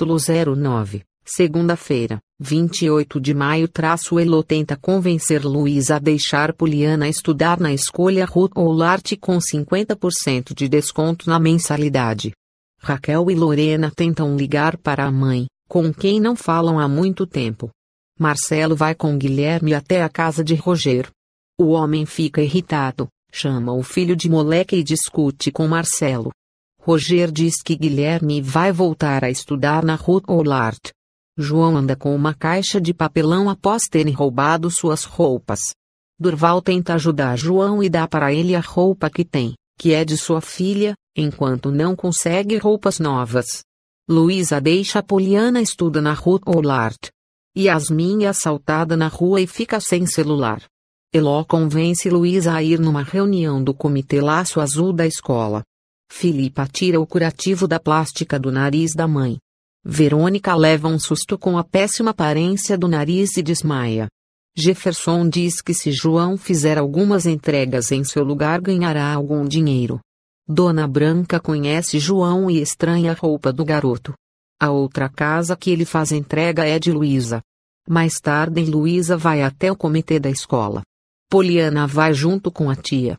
Título 09, segunda-feira, 28 de maio. Traço Elo tenta convencer Luiz a deixar Poliana estudar na escolha Ruth ou Larte com 50% de desconto na mensalidade. Raquel e Lorena tentam ligar para a mãe, com quem não falam há muito tempo. Marcelo vai com Guilherme até a casa de Roger. O homem fica irritado, chama o filho de moleque e discute com Marcelo, Roger diz que Guilherme vai voltar a estudar na Rue Ollard. João anda com uma caixa de papelão após terem roubado suas roupas. Durval tenta ajudar João e dá para ele a roupa que tem, que é de sua filha, enquanto não consegue roupas novas. Luísa deixa Poliana estuda na Rue Ollard. Yasmin é assaltada na rua e fica sem celular. Eló convence Luísa a ir numa reunião do Comitê Laço Azul da escola. Filipa tira o curativo da plástica do nariz da mãe. Verônica leva um susto com a péssima aparência do nariz e desmaia. Jefferson diz que se João fizer algumas entregas em seu lugar ganhará algum dinheiro. Dona Branca conhece João e estranha a roupa do garoto. A outra casa que ele faz entrega é de Luísa. Mais tarde, Luísa vai até o comitê da escola. Poliana vai junto com a tia.